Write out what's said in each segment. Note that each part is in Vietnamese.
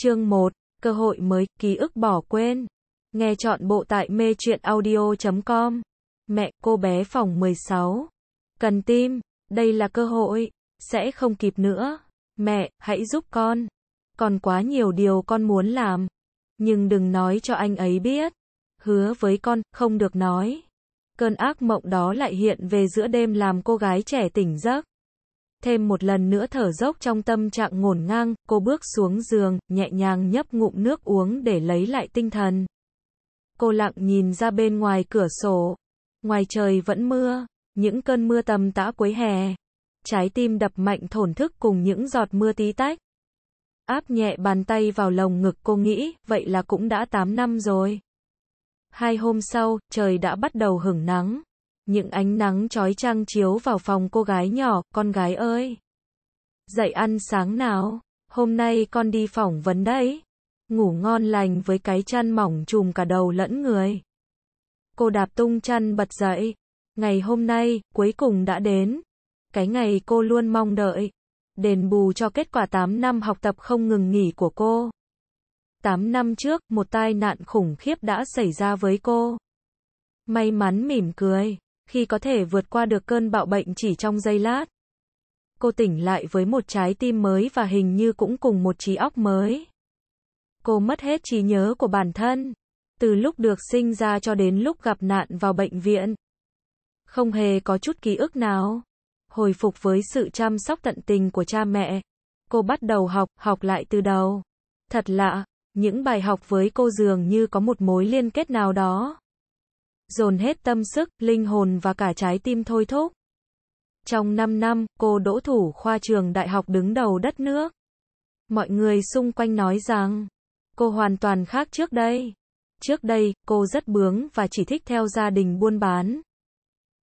Chương 1. Cơ hội mới, ký ức bỏ quên. Nghe chọn bộ tại mê chuyện audio.com. Mẹ, cô bé phòng 16. Cần tim, đây là cơ hội, sẽ không kịp nữa. Mẹ, hãy giúp con. Còn quá nhiều điều con muốn làm. Nhưng đừng nói cho anh ấy biết. Hứa với con, không được nói. Cơn ác mộng đó lại hiện về giữa đêm làm cô gái trẻ tỉnh giấc. Thêm một lần nữa thở dốc trong tâm trạng ngổn ngang, cô bước xuống giường, nhẹ nhàng nhấp ngụm nước uống để lấy lại tinh thần. Cô lặng nhìn ra bên ngoài cửa sổ. Ngoài trời vẫn mưa, những cơn mưa tầm tã cuối hè. Trái tim đập mạnh thổn thức cùng những giọt mưa tí tách. Áp nhẹ bàn tay vào lồng ngực cô nghĩ, vậy là cũng đã 8 năm rồi. Hai hôm sau, trời đã bắt đầu hửng nắng. Những ánh nắng trói trăng chiếu vào phòng cô gái nhỏ, con gái ơi. Dậy ăn sáng nào, hôm nay con đi phỏng vấn đấy. Ngủ ngon lành với cái chăn mỏng trùm cả đầu lẫn người. Cô đạp tung chăn bật dậy. Ngày hôm nay, cuối cùng đã đến. Cái ngày cô luôn mong đợi. Đền bù cho kết quả 8 năm học tập không ngừng nghỉ của cô. 8 năm trước, một tai nạn khủng khiếp đã xảy ra với cô. May mắn mỉm cười khi có thể vượt qua được cơn bạo bệnh chỉ trong giây lát. Cô tỉnh lại với một trái tim mới và hình như cũng cùng một trí óc mới. Cô mất hết trí nhớ của bản thân, từ lúc được sinh ra cho đến lúc gặp nạn vào bệnh viện. Không hề có chút ký ức nào. Hồi phục với sự chăm sóc tận tình của cha mẹ, cô bắt đầu học, học lại từ đầu. Thật lạ, những bài học với cô dường như có một mối liên kết nào đó dồn hết tâm sức, linh hồn và cả trái tim thôi thúc. Trong 5 năm, cô đỗ thủ khoa trường đại học đứng đầu đất nước. Mọi người xung quanh nói rằng, cô hoàn toàn khác trước đây. Trước đây, cô rất bướng và chỉ thích theo gia đình buôn bán.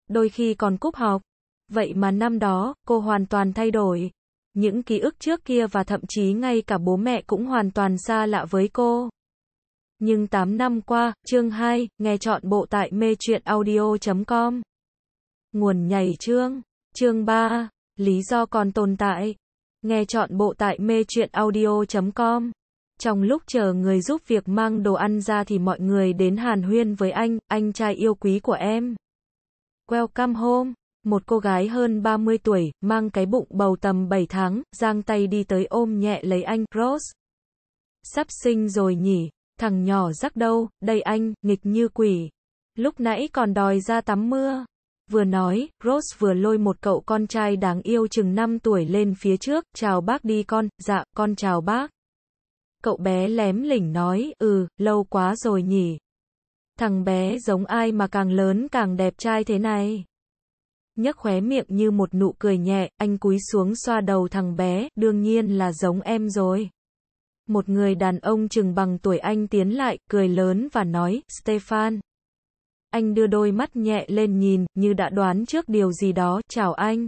Đôi khi còn cúp học. Vậy mà năm đó, cô hoàn toàn thay đổi. Những ký ức trước kia và thậm chí ngay cả bố mẹ cũng hoàn toàn xa lạ với cô nhưng 8 năm qua, chương 2, nghe chọn bộ tại mê truyện audio.com. Nguồn nhảy chương, chương 3, lý do còn tồn tại. Nghe chọn bộ tại mê truyện audio.com. Trong lúc chờ người giúp việc mang đồ ăn ra thì mọi người đến hàn huyên với anh, anh trai yêu quý của em. Welcome home, một cô gái hơn 30 tuổi, mang cái bụng bầu tầm 7 tháng, giang tay đi tới ôm nhẹ lấy anh, Rose. Sắp sinh rồi nhỉ, Thằng nhỏ rắc đâu, đây anh, nghịch như quỷ. Lúc nãy còn đòi ra tắm mưa. Vừa nói, Rose vừa lôi một cậu con trai đáng yêu chừng 5 tuổi lên phía trước, chào bác đi con, dạ, con chào bác. Cậu bé lém lỉnh nói, ừ, lâu quá rồi nhỉ. Thằng bé giống ai mà càng lớn càng đẹp trai thế này. Nhấc khóe miệng như một nụ cười nhẹ, anh cúi xuống xoa đầu thằng bé, đương nhiên là giống em rồi. Một người đàn ông chừng bằng tuổi anh tiến lại, cười lớn và nói, Stefan. Anh đưa đôi mắt nhẹ lên nhìn, như đã đoán trước điều gì đó, chào anh.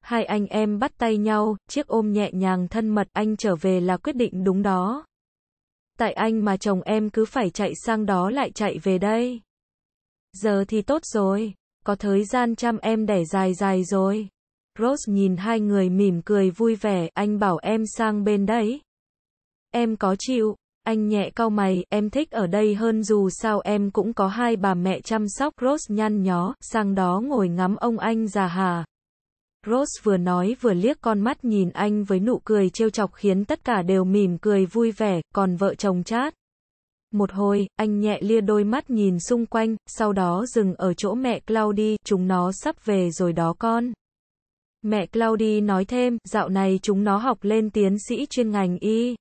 Hai anh em bắt tay nhau, chiếc ôm nhẹ nhàng thân mật, anh trở về là quyết định đúng đó. Tại anh mà chồng em cứ phải chạy sang đó lại chạy về đây. Giờ thì tốt rồi, có thời gian chăm em đẻ dài dài rồi. Rose nhìn hai người mỉm cười vui vẻ, anh bảo em sang bên đấy. Em có chịu, anh nhẹ cau mày, em thích ở đây hơn dù sao em cũng có hai bà mẹ chăm sóc Rose nhăn nhó, sang đó ngồi ngắm ông anh già hà. Rose vừa nói vừa liếc con mắt nhìn anh với nụ cười trêu chọc khiến tất cả đều mỉm cười vui vẻ, còn vợ chồng chát. Một hồi, anh nhẹ lia đôi mắt nhìn xung quanh, sau đó dừng ở chỗ mẹ Cloudy, chúng nó sắp về rồi đó con. Mẹ Cloudy nói thêm, dạo này chúng nó học lên tiến sĩ chuyên ngành y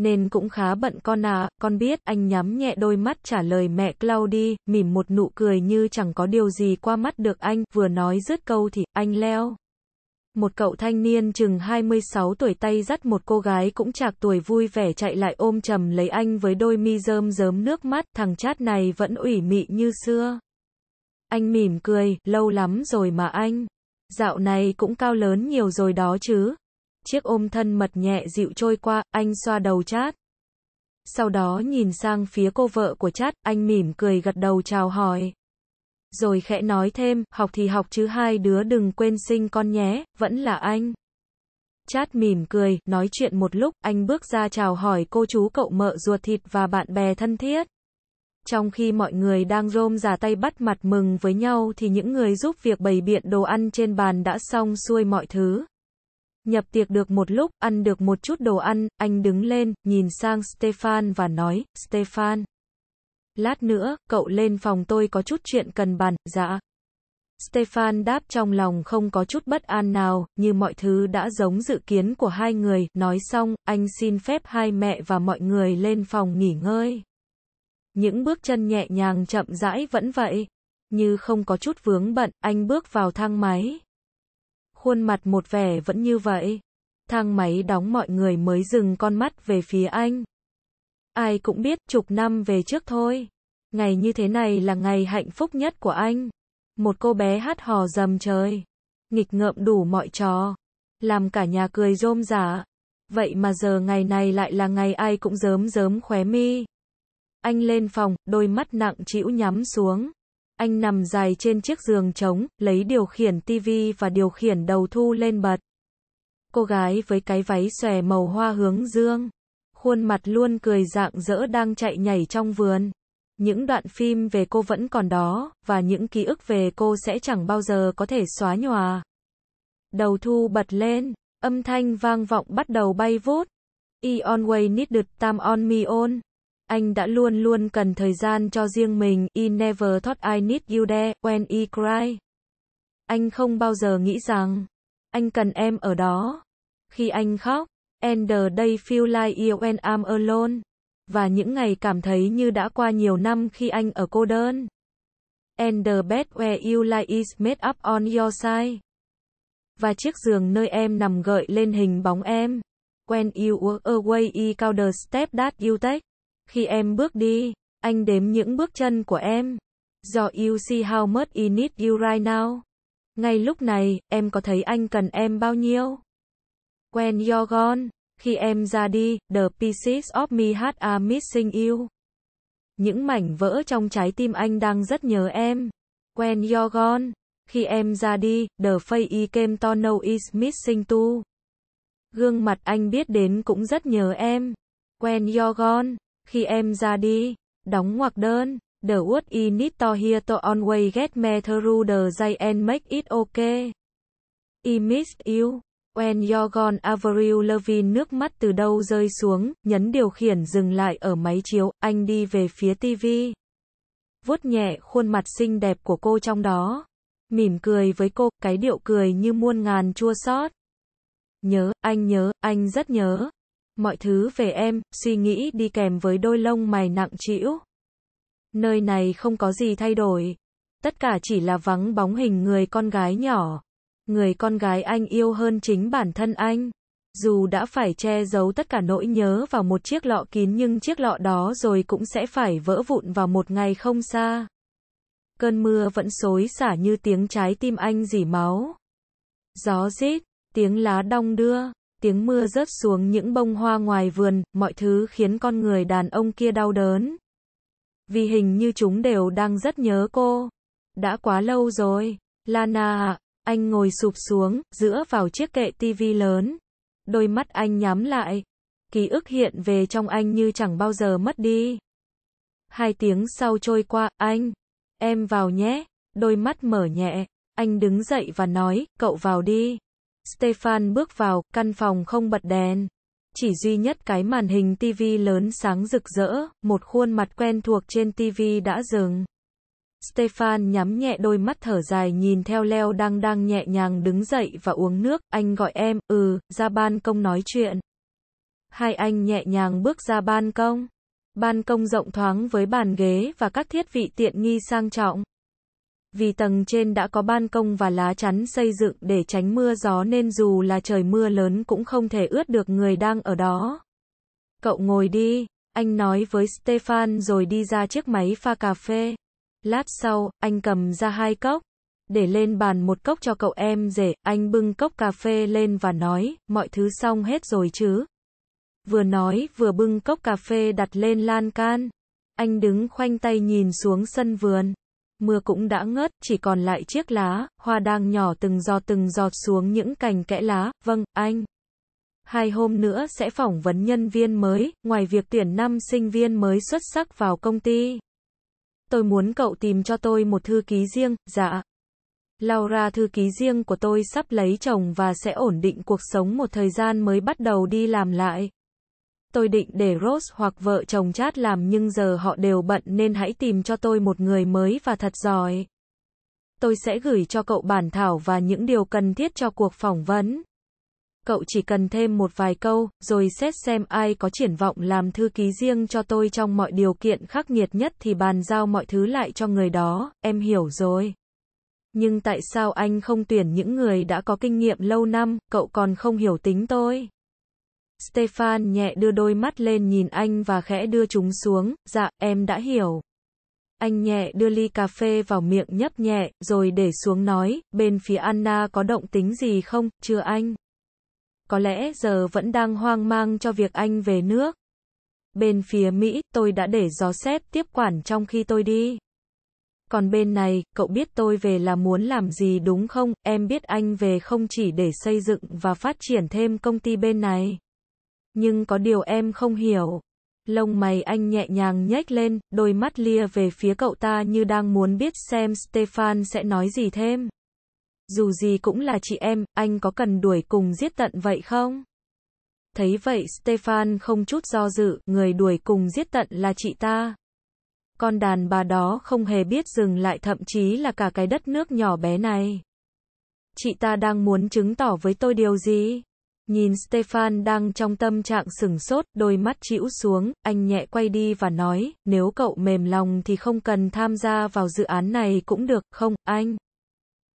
nên cũng khá bận con à, con biết, anh nhắm nhẹ đôi mắt trả lời mẹ Cloudy, mỉm một nụ cười như chẳng có điều gì qua mắt được anh, vừa nói dứt câu thì, anh leo. Một cậu thanh niên chừng 26 tuổi tay dắt một cô gái cũng chạc tuổi vui vẻ chạy lại ôm chầm lấy anh với đôi mi rơm rớm nước mắt, thằng chát này vẫn ủy mị như xưa. Anh mỉm cười, lâu lắm rồi mà anh. Dạo này cũng cao lớn nhiều rồi đó chứ chiếc ôm thân mật nhẹ dịu trôi qua, anh xoa đầu chát. Sau đó nhìn sang phía cô vợ của chát, anh mỉm cười gật đầu chào hỏi. Rồi khẽ nói thêm, học thì học chứ hai đứa đừng quên sinh con nhé, vẫn là anh. Chát mỉm cười, nói chuyện một lúc, anh bước ra chào hỏi cô chú cậu mợ ruột thịt và bạn bè thân thiết. Trong khi mọi người đang rôm giả tay bắt mặt mừng với nhau thì những người giúp việc bày biện đồ ăn trên bàn đã xong xuôi mọi thứ. Nhập tiệc được một lúc, ăn được một chút đồ ăn, anh đứng lên, nhìn sang Stefan và nói, Stefan. Lát nữa, cậu lên phòng tôi có chút chuyện cần bàn, dạ. Stefan đáp trong lòng không có chút bất an nào, như mọi thứ đã giống dự kiến của hai người, nói xong, anh xin phép hai mẹ và mọi người lên phòng nghỉ ngơi. Những bước chân nhẹ nhàng chậm rãi vẫn vậy, như không có chút vướng bận, anh bước vào thang máy khuôn mặt một vẻ vẫn như vậy. Thang máy đóng mọi người mới dừng con mắt về phía anh. Ai cũng biết chục năm về trước thôi. Ngày như thế này là ngày hạnh phúc nhất của anh. Một cô bé hát hò dầm trời. Nghịch ngợm đủ mọi trò. Làm cả nhà cười rôm rả. Vậy mà giờ ngày này lại là ngày ai cũng dớm dớm khóe mi. Anh lên phòng, đôi mắt nặng trĩu nhắm xuống. Anh nằm dài trên chiếc giường trống, lấy điều khiển tivi và điều khiển đầu thu lên bật. Cô gái với cái váy xòe màu hoa hướng dương, khuôn mặt luôn cười rạng rỡ đang chạy nhảy trong vườn. Những đoạn phim về cô vẫn còn đó, và những ký ức về cô sẽ chẳng bao giờ có thể xóa nhòa. Đầu thu bật lên, âm thanh vang vọng bắt đầu bay vút. E on way needed tam on me on. Anh đã luôn luôn cần thời gian cho riêng mình. I never thought I need you there when I cry. Anh không bao giờ nghĩ rằng anh cần em ở đó. Khi anh khóc, and the day feel like you when I'm alone. Và những ngày cảm thấy như đã qua nhiều năm khi anh ở cô đơn. And the bed where you lie is made up on your side. Và chiếc giường nơi em nằm gợi lên hình bóng em. When you were away I cao the step that you take. Khi em bước đi, anh đếm những bước chân của em. Do you see how much I need you right now. Ngay lúc này, em có thấy anh cần em bao nhiêu? When you're gone, khi em ra đi, the pieces of me heart are missing you. Những mảnh vỡ trong trái tim anh đang rất nhớ em. When you're gone, khi em ra đi, the face I came to know is missing too. Gương mặt anh biết đến cũng rất nhớ em. When you're gone, khi em ra đi, đóng ngoặc đơn, the what I need to here to always get me through the day and make it okay. I miss you. When you're gone Avril Lavigne nước mắt từ đâu rơi xuống, nhấn điều khiển dừng lại ở máy chiếu, anh đi về phía TV. Vuốt nhẹ khuôn mặt xinh đẹp của cô trong đó. Mỉm cười với cô, cái điệu cười như muôn ngàn chua xót. Nhớ, anh nhớ, anh rất nhớ mọi thứ về em, suy nghĩ đi kèm với đôi lông mày nặng trĩu. Nơi này không có gì thay đổi, tất cả chỉ là vắng bóng hình người con gái nhỏ, người con gái anh yêu hơn chính bản thân anh. Dù đã phải che giấu tất cả nỗi nhớ vào một chiếc lọ kín nhưng chiếc lọ đó rồi cũng sẽ phải vỡ vụn vào một ngày không xa. Cơn mưa vẫn xối xả như tiếng trái tim anh dỉ máu. Gió rít, tiếng lá đong đưa, tiếng mưa rớt xuống những bông hoa ngoài vườn, mọi thứ khiến con người đàn ông kia đau đớn. Vì hình như chúng đều đang rất nhớ cô. Đã quá lâu rồi, Lana ạ, anh ngồi sụp xuống, giữa vào chiếc kệ tivi lớn. Đôi mắt anh nhắm lại. Ký ức hiện về trong anh như chẳng bao giờ mất đi. Hai tiếng sau trôi qua, anh. Em vào nhé. Đôi mắt mở nhẹ. Anh đứng dậy và nói, cậu vào đi. Stefan bước vào, căn phòng không bật đèn. Chỉ duy nhất cái màn hình TV lớn sáng rực rỡ, một khuôn mặt quen thuộc trên TV đã dừng. Stefan nhắm nhẹ đôi mắt thở dài nhìn theo Leo đang đang nhẹ nhàng đứng dậy và uống nước, anh gọi em, ừ, ra ban công nói chuyện. Hai anh nhẹ nhàng bước ra ban công. Ban công rộng thoáng với bàn ghế và các thiết bị tiện nghi sang trọng. Vì tầng trên đã có ban công và lá chắn xây dựng để tránh mưa gió nên dù là trời mưa lớn cũng không thể ướt được người đang ở đó. Cậu ngồi đi, anh nói với Stefan rồi đi ra chiếc máy pha cà phê. Lát sau, anh cầm ra hai cốc. Để lên bàn một cốc cho cậu em rể, anh bưng cốc cà phê lên và nói, mọi thứ xong hết rồi chứ. Vừa nói vừa bưng cốc cà phê đặt lên lan can. Anh đứng khoanh tay nhìn xuống sân vườn mưa cũng đã ngớt, chỉ còn lại chiếc lá, hoa đang nhỏ từng giọt từng giọt xuống những cành kẽ lá, vâng, anh. Hai hôm nữa sẽ phỏng vấn nhân viên mới, ngoài việc tuyển năm sinh viên mới xuất sắc vào công ty. Tôi muốn cậu tìm cho tôi một thư ký riêng, dạ. Laura thư ký riêng của tôi sắp lấy chồng và sẽ ổn định cuộc sống một thời gian mới bắt đầu đi làm lại. Tôi định để Rose hoặc vợ chồng chat làm nhưng giờ họ đều bận nên hãy tìm cho tôi một người mới và thật giỏi. Tôi sẽ gửi cho cậu bản thảo và những điều cần thiết cho cuộc phỏng vấn. Cậu chỉ cần thêm một vài câu, rồi xét xem ai có triển vọng làm thư ký riêng cho tôi trong mọi điều kiện khắc nghiệt nhất thì bàn giao mọi thứ lại cho người đó, em hiểu rồi. Nhưng tại sao anh không tuyển những người đã có kinh nghiệm lâu năm, cậu còn không hiểu tính tôi? Stefan nhẹ đưa đôi mắt lên nhìn anh và khẽ đưa chúng xuống, dạ, em đã hiểu. Anh nhẹ đưa ly cà phê vào miệng nhấp nhẹ, rồi để xuống nói, bên phía Anna có động tính gì không, chưa anh? Có lẽ giờ vẫn đang hoang mang cho việc anh về nước. Bên phía Mỹ, tôi đã để gió xét tiếp quản trong khi tôi đi. Còn bên này, cậu biết tôi về là muốn làm gì đúng không? Em biết anh về không chỉ để xây dựng và phát triển thêm công ty bên này. Nhưng có điều em không hiểu. Lông mày anh nhẹ nhàng nhếch lên, đôi mắt lia về phía cậu ta như đang muốn biết xem Stefan sẽ nói gì thêm. Dù gì cũng là chị em, anh có cần đuổi cùng giết tận vậy không? Thấy vậy Stefan không chút do dự, người đuổi cùng giết tận là chị ta. Con đàn bà đó không hề biết dừng lại thậm chí là cả cái đất nước nhỏ bé này. Chị ta đang muốn chứng tỏ với tôi điều gì? Nhìn Stefan đang trong tâm trạng sừng sốt, đôi mắt chĩu xuống, anh nhẹ quay đi và nói, nếu cậu mềm lòng thì không cần tham gia vào dự án này cũng được, không, anh?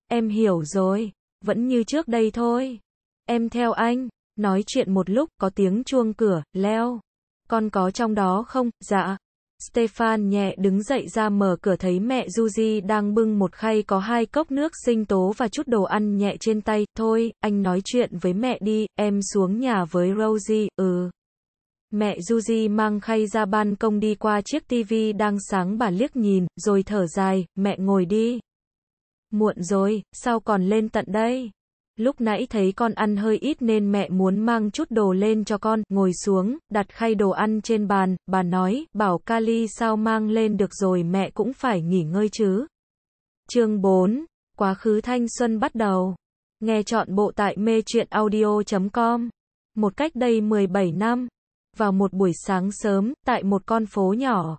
Em hiểu rồi, vẫn như trước đây thôi. Em theo anh, nói chuyện một lúc, có tiếng chuông cửa, leo. Con có trong đó không? Dạ, Stefan nhẹ đứng dậy ra mở cửa thấy mẹ Juji đang bưng một khay có hai cốc nước sinh tố và chút đồ ăn nhẹ trên tay. Thôi, anh nói chuyện với mẹ đi, em xuống nhà với Rosie, ừ. Mẹ Juji mang khay ra ban công đi qua chiếc tivi đang sáng bà liếc nhìn, rồi thở dài, mẹ ngồi đi. Muộn rồi, sao còn lên tận đây? lúc nãy thấy con ăn hơi ít nên mẹ muốn mang chút đồ lên cho con, ngồi xuống, đặt khay đồ ăn trên bàn, bà nói, bảo Kali sao mang lên được rồi mẹ cũng phải nghỉ ngơi chứ. Chương 4. Quá khứ thanh xuân bắt đầu. Nghe chọn bộ tại mê truyện audio.com. Một cách đây 17 năm, vào một buổi sáng sớm, tại một con phố nhỏ,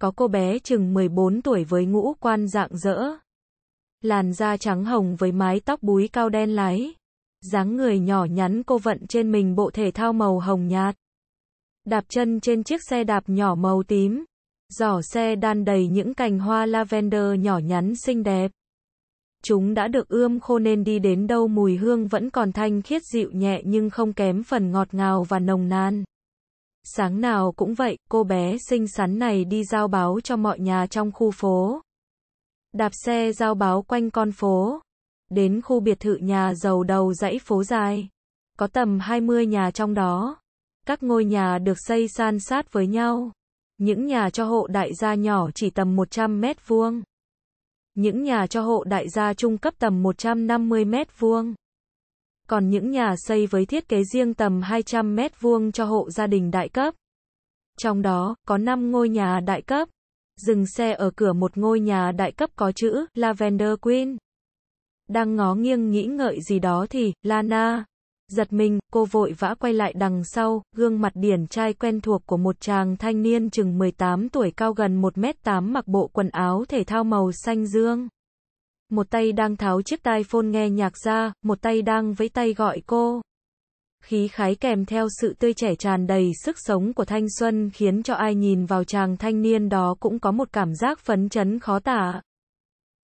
có cô bé chừng 14 tuổi với ngũ quan dạng dỡ làn da trắng hồng với mái tóc búi cao đen lái. dáng người nhỏ nhắn cô vận trên mình bộ thể thao màu hồng nhạt. Đạp chân trên chiếc xe đạp nhỏ màu tím. Giỏ xe đan đầy những cành hoa lavender nhỏ nhắn xinh đẹp. Chúng đã được ươm khô nên đi đến đâu mùi hương vẫn còn thanh khiết dịu nhẹ nhưng không kém phần ngọt ngào và nồng nàn. Sáng nào cũng vậy, cô bé xinh xắn này đi giao báo cho mọi nhà trong khu phố đạp xe giao báo quanh con phố, đến khu biệt thự nhà giàu đầu dãy phố dài, có tầm 20 nhà trong đó. Các ngôi nhà được xây san sát với nhau. Những nhà cho hộ đại gia nhỏ chỉ tầm 100 mét vuông. Những nhà cho hộ đại gia trung cấp tầm 150 mét vuông. Còn những nhà xây với thiết kế riêng tầm 200 mét vuông cho hộ gia đình đại cấp. Trong đó, có 5 ngôi nhà đại cấp dừng xe ở cửa một ngôi nhà đại cấp có chữ Lavender Queen. Đang ngó nghiêng nghĩ ngợi gì đó thì, Lana. Giật mình, cô vội vã quay lại đằng sau, gương mặt điển trai quen thuộc của một chàng thanh niên chừng 18 tuổi cao gần 1m8 mặc bộ quần áo thể thao màu xanh dương. Một tay đang tháo chiếc tai phone nghe nhạc ra, một tay đang vẫy tay gọi cô khí khái kèm theo sự tươi trẻ tràn đầy sức sống của thanh xuân khiến cho ai nhìn vào chàng thanh niên đó cũng có một cảm giác phấn chấn khó tả.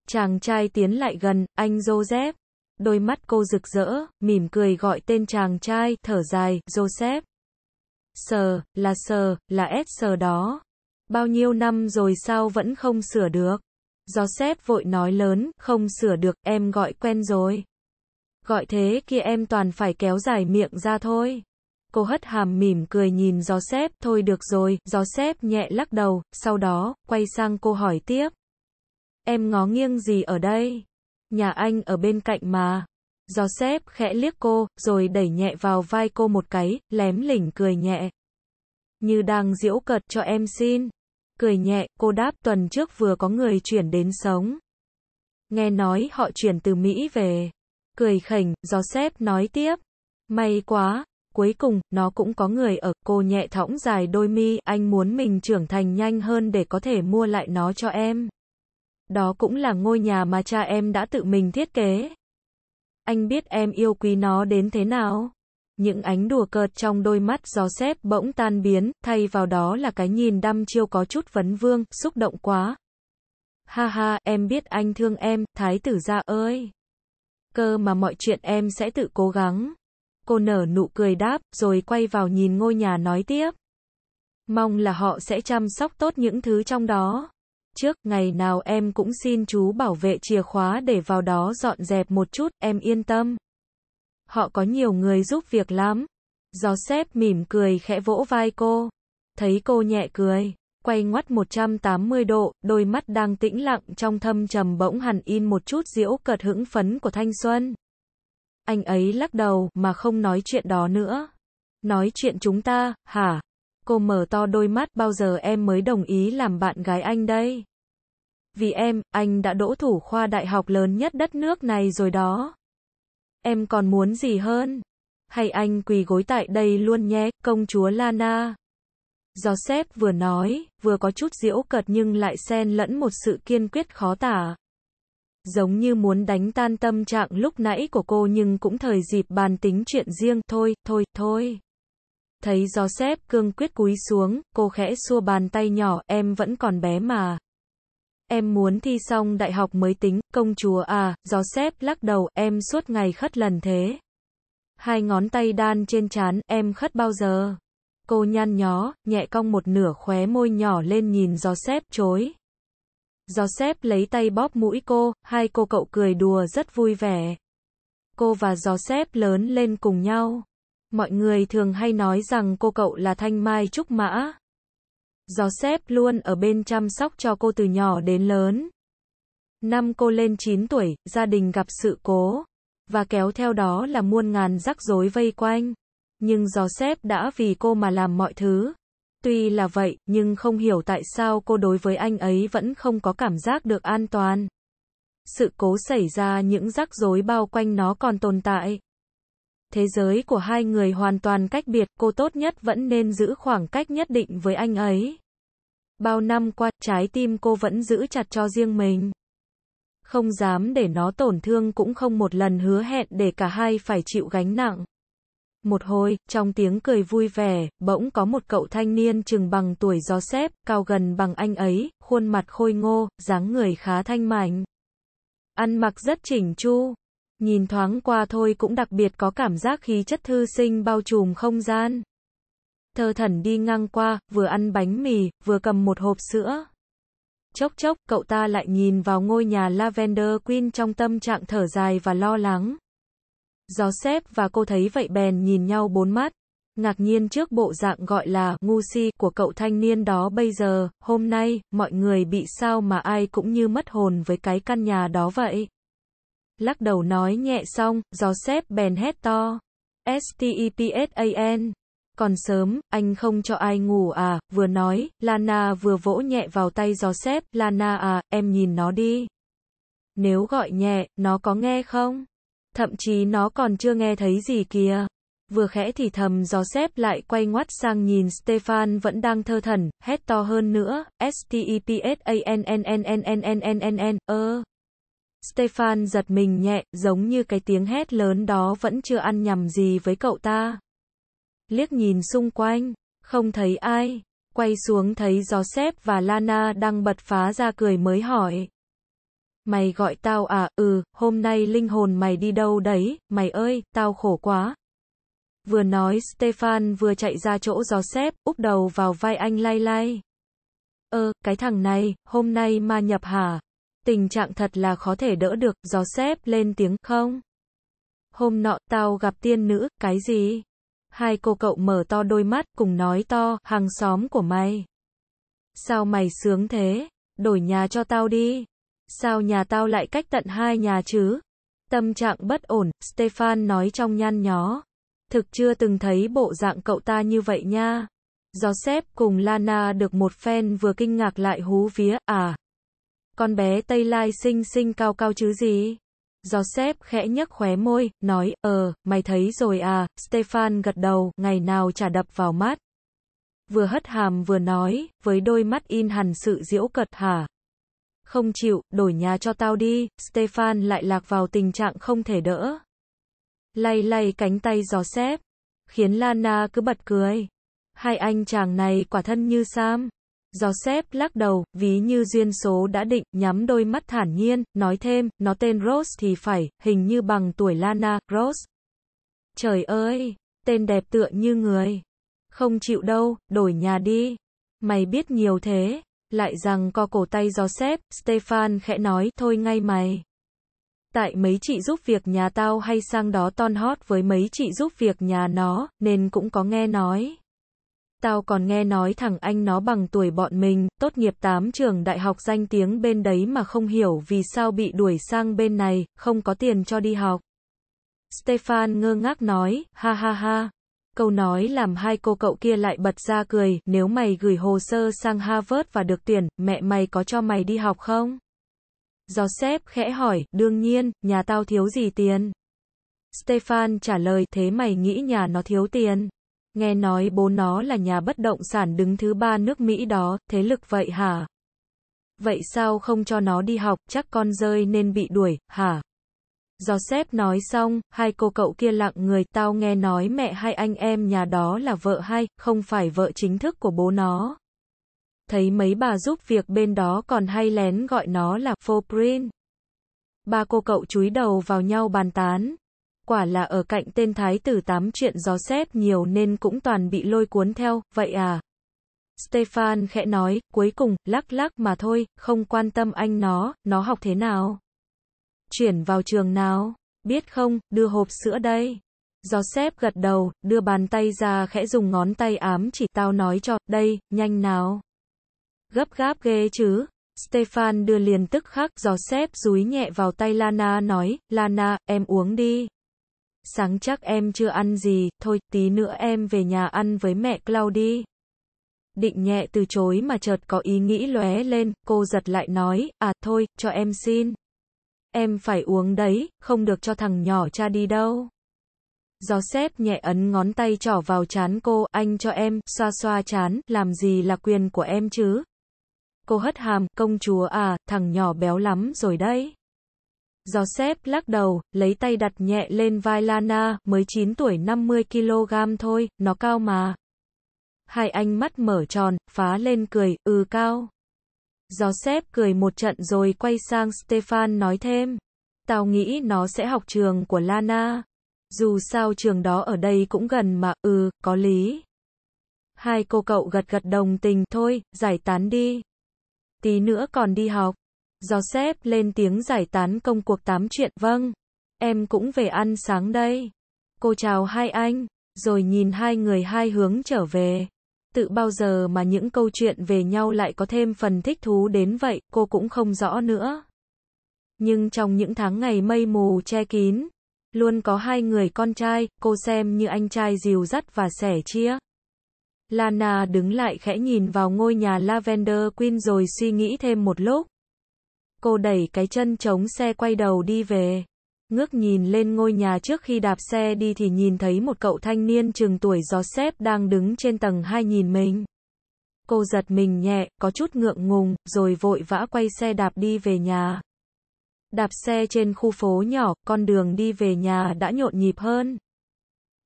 Chàng trai tiến lại gần, anh Joseph. Đôi mắt cô rực rỡ, mỉm cười gọi tên chàng trai, thở dài, Joseph. Sờ, là sờ, là S sờ đó. Bao nhiêu năm rồi sao vẫn không sửa được? Joseph vội nói lớn, không sửa được, em gọi quen rồi. Gọi thế kia em toàn phải kéo dài miệng ra thôi. Cô hất hàm mỉm cười nhìn gió xếp, thôi được rồi, gió xếp nhẹ lắc đầu, sau đó, quay sang cô hỏi tiếp. Em ngó nghiêng gì ở đây? Nhà anh ở bên cạnh mà. Gió xếp khẽ liếc cô, rồi đẩy nhẹ vào vai cô một cái, lém lỉnh cười nhẹ. Như đang diễu cợt cho em xin. Cười nhẹ, cô đáp tuần trước vừa có người chuyển đến sống. Nghe nói họ chuyển từ Mỹ về cười khỉnh, gió xếp nói tiếp. May quá, cuối cùng, nó cũng có người ở, cô nhẹ thõng dài đôi mi, anh muốn mình trưởng thành nhanh hơn để có thể mua lại nó cho em. Đó cũng là ngôi nhà mà cha em đã tự mình thiết kế. Anh biết em yêu quý nó đến thế nào? Những ánh đùa cợt trong đôi mắt gió xếp bỗng tan biến, thay vào đó là cái nhìn đăm chiêu có chút vấn vương, xúc động quá. Ha ha, em biết anh thương em, thái tử gia ơi cơ mà mọi chuyện em sẽ tự cố gắng. Cô nở nụ cười đáp, rồi quay vào nhìn ngôi nhà nói tiếp. Mong là họ sẽ chăm sóc tốt những thứ trong đó. Trước, ngày nào em cũng xin chú bảo vệ chìa khóa để vào đó dọn dẹp một chút, em yên tâm. Họ có nhiều người giúp việc lắm. Gió xếp mỉm cười khẽ vỗ vai cô. Thấy cô nhẹ cười quay ngoắt 180 độ, đôi mắt đang tĩnh lặng trong thâm trầm bỗng hẳn in một chút diễu cợt hững phấn của thanh xuân. Anh ấy lắc đầu, mà không nói chuyện đó nữa. Nói chuyện chúng ta, hả? Cô mở to đôi mắt, bao giờ em mới đồng ý làm bạn gái anh đây? Vì em, anh đã đỗ thủ khoa đại học lớn nhất đất nước này rồi đó. Em còn muốn gì hơn? Hay anh quỳ gối tại đây luôn nhé, công chúa Lana? Gió sép vừa nói, vừa có chút diễu cợt nhưng lại xen lẫn một sự kiên quyết khó tả. Giống như muốn đánh tan tâm trạng lúc nãy của cô nhưng cũng thời dịp bàn tính chuyện riêng, thôi, thôi, thôi. Thấy gió sép cương quyết cúi xuống, cô khẽ xua bàn tay nhỏ, em vẫn còn bé mà. Em muốn thi xong đại học mới tính, công chúa à, gió sép lắc đầu, em suốt ngày khất lần thế. Hai ngón tay đan trên chán, em khất bao giờ? cô nhăn nhó, nhẹ cong một nửa khóe môi nhỏ lên nhìn gió xếp chối. Gió xếp lấy tay bóp mũi cô, hai cô cậu cười đùa rất vui vẻ. Cô và gió xếp lớn lên cùng nhau. Mọi người thường hay nói rằng cô cậu là thanh mai trúc mã. Gió xếp luôn ở bên chăm sóc cho cô từ nhỏ đến lớn. Năm cô lên 9 tuổi, gia đình gặp sự cố. Và kéo theo đó là muôn ngàn rắc rối vây quanh nhưng Joseph đã vì cô mà làm mọi thứ. Tuy là vậy, nhưng không hiểu tại sao cô đối với anh ấy vẫn không có cảm giác được an toàn. Sự cố xảy ra những rắc rối bao quanh nó còn tồn tại. Thế giới của hai người hoàn toàn cách biệt, cô tốt nhất vẫn nên giữ khoảng cách nhất định với anh ấy. Bao năm qua, trái tim cô vẫn giữ chặt cho riêng mình. Không dám để nó tổn thương cũng không một lần hứa hẹn để cả hai phải chịu gánh nặng. Một hồi, trong tiếng cười vui vẻ, bỗng có một cậu thanh niên chừng bằng tuổi gió xếp, cao gần bằng anh ấy, khuôn mặt khôi ngô, dáng người khá thanh mảnh. Ăn mặc rất chỉnh chu. Nhìn thoáng qua thôi cũng đặc biệt có cảm giác khí chất thư sinh bao trùm không gian. Thơ thần đi ngang qua, vừa ăn bánh mì, vừa cầm một hộp sữa. Chốc chốc, cậu ta lại nhìn vào ngôi nhà Lavender Queen trong tâm trạng thở dài và lo lắng xếp và cô thấy vậy bèn nhìn nhau bốn mắt, ngạc nhiên trước bộ dạng gọi là ngu si của cậu thanh niên đó bây giờ, hôm nay, mọi người bị sao mà ai cũng như mất hồn với cái căn nhà đó vậy. Lắc đầu nói nhẹ xong, xếp bèn hét to. S-T-E-P-S-A-N còn sớm, anh không cho ai ngủ à, vừa nói, Lana vừa vỗ nhẹ vào tay xếp. Lana à, em nhìn nó đi. Nếu gọi nhẹ, nó có nghe không? Thậm chí nó còn chưa nghe thấy gì kia Vừa khẽ thì thầm gió xếp lại quay ngoắt sang nhìn Stefan vẫn đang thơ thần, hét to hơn nữa, S-T-E-P-S-A-N-N-N-N-N-N-N-N-N, ơ. Stefan giật mình nhẹ, giống như cái tiếng hét lớn đó vẫn chưa ăn nhầm gì với cậu ta. Liếc nhìn xung quanh, không thấy ai, quay xuống thấy gió xếp và Lana đang bật phá ra cười mới hỏi. Mày gọi tao à, ừ, hôm nay linh hồn mày đi đâu đấy, mày ơi, tao khổ quá. Vừa nói Stefan vừa chạy ra chỗ gió xếp, úp đầu vào vai anh lay lay. Ơ, cái thằng này, hôm nay ma nhập hả? Tình trạng thật là khó thể đỡ được, gió xếp lên tiếng không? Hôm nọ, tao gặp tiên nữ, cái gì? Hai cô cậu mở to đôi mắt, cùng nói to, hàng xóm của mày. Sao mày sướng thế? Đổi nhà cho tao đi sao nhà tao lại cách tận hai nhà chứ? Tâm trạng bất ổn, Stefan nói trong nhăn nhó. Thực chưa từng thấy bộ dạng cậu ta như vậy nha. Joseph cùng Lana được một phen vừa kinh ngạc lại hú vía, à. Con bé Tây Lai xinh xinh cao cao chứ gì? Joseph khẽ nhếch khóe môi, nói, ờ, mày thấy rồi à, Stefan gật đầu, ngày nào chả đập vào mắt. Vừa hất hàm vừa nói, với đôi mắt in hẳn sự diễu cật hả? Không chịu, đổi nhà cho tao đi, Stefan lại lạc vào tình trạng không thể đỡ. Lay lay cánh tay giò xếp, khiến Lana cứ bật cười. Hai anh chàng này quả thân như Sam. Giò xếp lắc đầu, ví như duyên số đã định, nhắm đôi mắt thản nhiên, nói thêm, nó tên Rose thì phải, hình như bằng tuổi Lana, Rose. Trời ơi, tên đẹp tựa như người. Không chịu đâu, đổi nhà đi. Mày biết nhiều thế lại rằng co cổ tay Joseph, Stefan khẽ nói, thôi ngay mày. Tại mấy chị giúp việc nhà tao hay sang đó ton hót với mấy chị giúp việc nhà nó, nên cũng có nghe nói. Tao còn nghe nói thằng anh nó bằng tuổi bọn mình, tốt nghiệp 8 trường đại học danh tiếng bên đấy mà không hiểu vì sao bị đuổi sang bên này, không có tiền cho đi học. Stefan ngơ ngác nói, ha ha ha, Câu nói làm hai cô cậu kia lại bật ra cười, nếu mày gửi hồ sơ sang Harvard và được tiền, mẹ mày có cho mày đi học không? Joseph khẽ hỏi, đương nhiên, nhà tao thiếu gì tiền? Stefan trả lời, thế mày nghĩ nhà nó thiếu tiền? Nghe nói bố nó là nhà bất động sản đứng thứ ba nước Mỹ đó, thế lực vậy hả? Vậy sao không cho nó đi học, chắc con rơi nên bị đuổi, hả? Joseph nói xong, hai cô cậu kia lặng người, tao nghe nói mẹ hai anh em nhà đó là vợ hai, không phải vợ chính thức của bố nó. Thấy mấy bà giúp việc bên đó còn hay lén gọi nó là phô Ba cô cậu chúi đầu vào nhau bàn tán. Quả là ở cạnh tên thái tử tám chuyện gió xét nhiều nên cũng toàn bị lôi cuốn theo, vậy à? Stefan khẽ nói, cuối cùng, lắc lắc mà thôi, không quan tâm anh nó, nó học thế nào? Chuyển vào trường nào? Biết không, đưa hộp sữa đây. xếp gật đầu, đưa bàn tay ra khẽ dùng ngón tay ám chỉ tao nói cho, đây, nhanh nào. Gấp gáp ghê chứ. Stefan đưa liền tức khắc, xếp dúi nhẹ vào tay Lana nói, Lana, em uống đi. Sáng chắc em chưa ăn gì, thôi, tí nữa em về nhà ăn với mẹ Clau Định nhẹ từ chối mà chợt có ý nghĩ lóe lên, cô giật lại nói, à thôi, cho em xin. Em phải uống đấy, không được cho thằng nhỏ cha đi đâu. Gió xếp nhẹ ấn ngón tay trỏ vào chán cô, anh cho em, xoa xoa chán, làm gì là quyền của em chứ? Cô hất hàm, công chúa à, thằng nhỏ béo lắm rồi đấy. Gió xếp lắc đầu, lấy tay đặt nhẹ lên vai Lana, mới 9 tuổi 50kg thôi, nó cao mà. Hai anh mắt mở tròn, phá lên cười, ừ cao. Joseph cười một trận rồi quay sang Stefan nói thêm. Tao nghĩ nó sẽ học trường của Lana. Dù sao trường đó ở đây cũng gần mà, ừ, có lý. Hai cô cậu gật gật đồng tình, thôi, giải tán đi. Tí nữa còn đi học. Joseph lên tiếng giải tán công cuộc tám chuyện, vâng. Em cũng về ăn sáng đây. Cô chào hai anh, rồi nhìn hai người hai hướng trở về tự bao giờ mà những câu chuyện về nhau lại có thêm phần thích thú đến vậy, cô cũng không rõ nữa. Nhưng trong những tháng ngày mây mù che kín, luôn có hai người con trai, cô xem như anh trai dìu dắt và sẻ chia. Lana đứng lại khẽ nhìn vào ngôi nhà Lavender Queen rồi suy nghĩ thêm một lúc. Cô đẩy cái chân chống xe quay đầu đi về ngước nhìn lên ngôi nhà trước khi đạp xe đi thì nhìn thấy một cậu thanh niên trường tuổi gió xếp đang đứng trên tầng 2 nhìn mình. Cô giật mình nhẹ, có chút ngượng ngùng, rồi vội vã quay xe đạp đi về nhà. Đạp xe trên khu phố nhỏ, con đường đi về nhà đã nhộn nhịp hơn.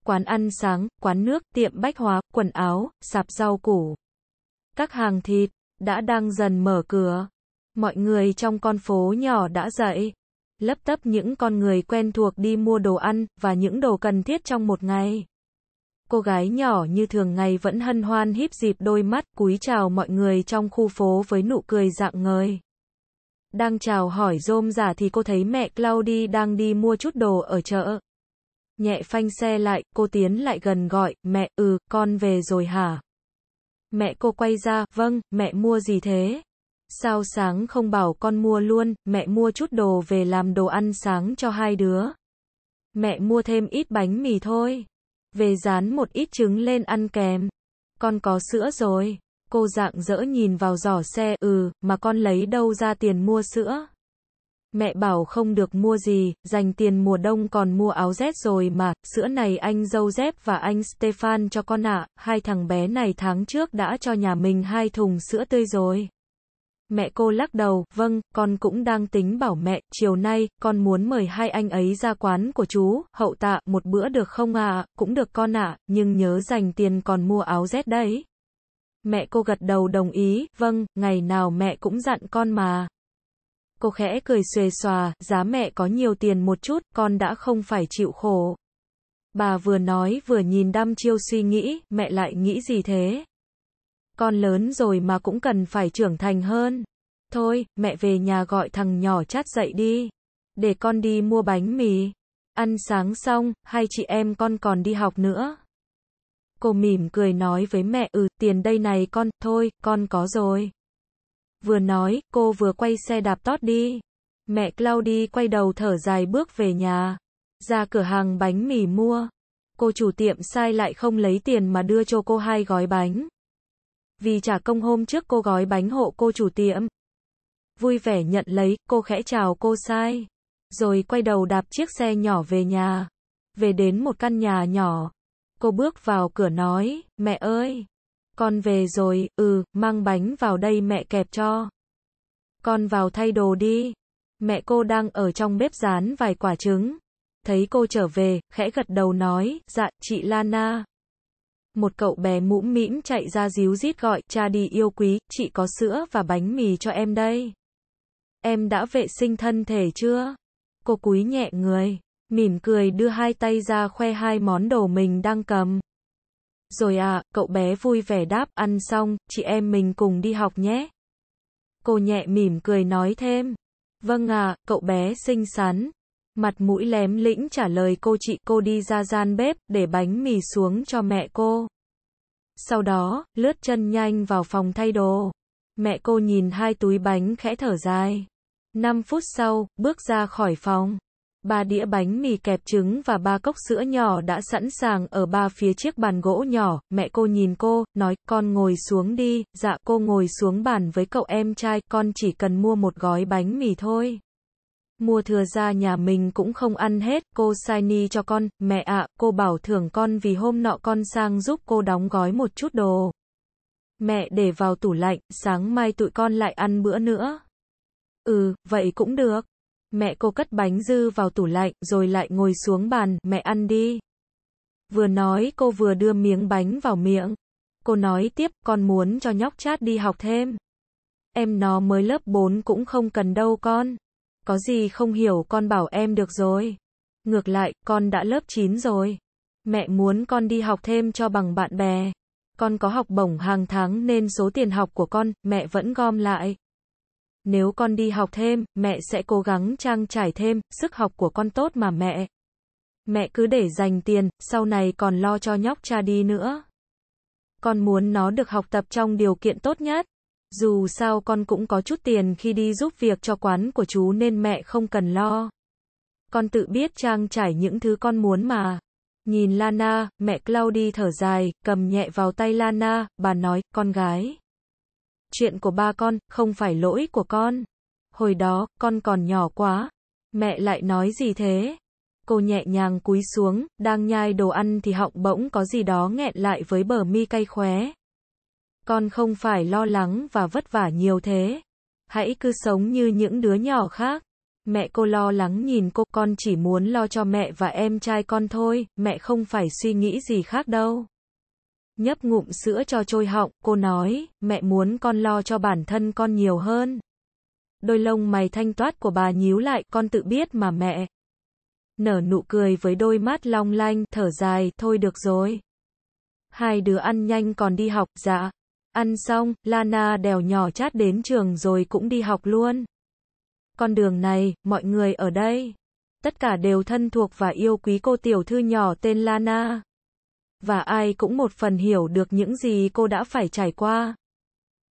Quán ăn sáng, quán nước, tiệm bách hóa, quần áo, sạp rau củ. Các hàng thịt, đã đang dần mở cửa. Mọi người trong con phố nhỏ đã dậy lấp tấp những con người quen thuộc đi mua đồ ăn và những đồ cần thiết trong một ngày. Cô gái nhỏ như thường ngày vẫn hân hoan híp dịp đôi mắt cúi chào mọi người trong khu phố với nụ cười rạng ngời. Đang chào hỏi rôm giả thì cô thấy mẹ Claudie đang đi mua chút đồ ở chợ. Nhẹ phanh xe lại, cô tiến lại gần gọi, mẹ, ừ, con về rồi hả? Mẹ cô quay ra, vâng, mẹ mua gì thế? Sao sáng không bảo con mua luôn, mẹ mua chút đồ về làm đồ ăn sáng cho hai đứa. Mẹ mua thêm ít bánh mì thôi. Về dán một ít trứng lên ăn kèm. Con có sữa rồi. Cô dạng dỡ nhìn vào giỏ xe, ừ, mà con lấy đâu ra tiền mua sữa. Mẹ bảo không được mua gì, dành tiền mùa đông còn mua áo rét rồi mà, sữa này anh dâu dép và anh Stefan cho con ạ, à. hai thằng bé này tháng trước đã cho nhà mình hai thùng sữa tươi rồi. Mẹ cô lắc đầu, vâng, con cũng đang tính bảo mẹ, chiều nay, con muốn mời hai anh ấy ra quán của chú, hậu tạ, một bữa được không à, cũng được con ạ, à, nhưng nhớ dành tiền còn mua áo rét đấy. Mẹ cô gật đầu đồng ý, vâng, ngày nào mẹ cũng dặn con mà. Cô khẽ cười xuề xòa, giá mẹ có nhiều tiền một chút, con đã không phải chịu khổ. Bà vừa nói vừa nhìn đăm chiêu suy nghĩ, mẹ lại nghĩ gì thế? Con lớn rồi mà cũng cần phải trưởng thành hơn. Thôi, mẹ về nhà gọi thằng nhỏ chát dậy đi. Để con đi mua bánh mì. Ăn sáng xong, hai chị em con còn đi học nữa. Cô mỉm cười nói với mẹ ừ, tiền đây này con, thôi, con có rồi. Vừa nói, cô vừa quay xe đạp tót đi. Mẹ Claudie quay đầu thở dài bước về nhà. Ra cửa hàng bánh mì mua. Cô chủ tiệm sai lại không lấy tiền mà đưa cho cô hai gói bánh vì trả công hôm trước cô gói bánh hộ cô chủ tiệm. Vui vẻ nhận lấy, cô khẽ chào cô sai. Rồi quay đầu đạp chiếc xe nhỏ về nhà. Về đến một căn nhà nhỏ. Cô bước vào cửa nói, mẹ ơi. Con về rồi, ừ, mang bánh vào đây mẹ kẹp cho. Con vào thay đồ đi. Mẹ cô đang ở trong bếp rán vài quả trứng. Thấy cô trở về, khẽ gật đầu nói, dạ, chị Lana một cậu bé mũm mĩm chạy ra díu rít gọi, cha đi yêu quý, chị có sữa và bánh mì cho em đây. Em đã vệ sinh thân thể chưa? Cô cúi nhẹ người, mỉm cười đưa hai tay ra khoe hai món đồ mình đang cầm. Rồi à, cậu bé vui vẻ đáp, ăn xong, chị em mình cùng đi học nhé. Cô nhẹ mỉm cười nói thêm. Vâng à, cậu bé xinh xắn, Mặt mũi lém lĩnh trả lời cô chị cô đi ra gian bếp, để bánh mì xuống cho mẹ cô. Sau đó, lướt chân nhanh vào phòng thay đồ. Mẹ cô nhìn hai túi bánh khẽ thở dài. Năm phút sau, bước ra khỏi phòng. Ba đĩa bánh mì kẹp trứng và ba cốc sữa nhỏ đã sẵn sàng ở ba phía chiếc bàn gỗ nhỏ, mẹ cô nhìn cô, nói, con ngồi xuống đi, dạ cô ngồi xuống bàn với cậu em trai, con chỉ cần mua một gói bánh mì thôi. Mua thừa ra nhà mình cũng không ăn hết, cô sai ni cho con, mẹ ạ, à, cô bảo thưởng con vì hôm nọ con sang giúp cô đóng gói một chút đồ. Mẹ để vào tủ lạnh, sáng mai tụi con lại ăn bữa nữa. Ừ, vậy cũng được. Mẹ cô cất bánh dư vào tủ lạnh, rồi lại ngồi xuống bàn, mẹ ăn đi. Vừa nói cô vừa đưa miếng bánh vào miệng. Cô nói tiếp, con muốn cho nhóc chát đi học thêm. Em nó mới lớp 4 cũng không cần đâu con có gì không hiểu con bảo em được rồi. Ngược lại, con đã lớp 9 rồi. Mẹ muốn con đi học thêm cho bằng bạn bè. Con có học bổng hàng tháng nên số tiền học của con, mẹ vẫn gom lại. Nếu con đi học thêm, mẹ sẽ cố gắng trang trải thêm, sức học của con tốt mà mẹ. Mẹ cứ để dành tiền, sau này còn lo cho nhóc cha đi nữa. Con muốn nó được học tập trong điều kiện tốt nhất. Dù sao con cũng có chút tiền khi đi giúp việc cho quán của chú nên mẹ không cần lo. Con tự biết trang trải những thứ con muốn mà. Nhìn Lana, mẹ Claudie thở dài, cầm nhẹ vào tay Lana, bà nói, con gái. Chuyện của ba con, không phải lỗi của con. Hồi đó, con còn nhỏ quá. Mẹ lại nói gì thế? Cô nhẹ nhàng cúi xuống, đang nhai đồ ăn thì họng bỗng có gì đó nghẹn lại với bờ mi cay khóe con không phải lo lắng và vất vả nhiều thế. Hãy cứ sống như những đứa nhỏ khác. Mẹ cô lo lắng nhìn cô, con chỉ muốn lo cho mẹ và em trai con thôi, mẹ không phải suy nghĩ gì khác đâu. Nhấp ngụm sữa cho trôi họng, cô nói, mẹ muốn con lo cho bản thân con nhiều hơn. Đôi lông mày thanh toát của bà nhíu lại, con tự biết mà mẹ. Nở nụ cười với đôi mắt long lanh, thở dài, thôi được rồi. Hai đứa ăn nhanh còn đi học, dạ. Ăn xong, Lana đèo nhỏ chát đến trường rồi cũng đi học luôn. Con đường này, mọi người ở đây, tất cả đều thân thuộc và yêu quý cô tiểu thư nhỏ tên Lana. Và ai cũng một phần hiểu được những gì cô đã phải trải qua.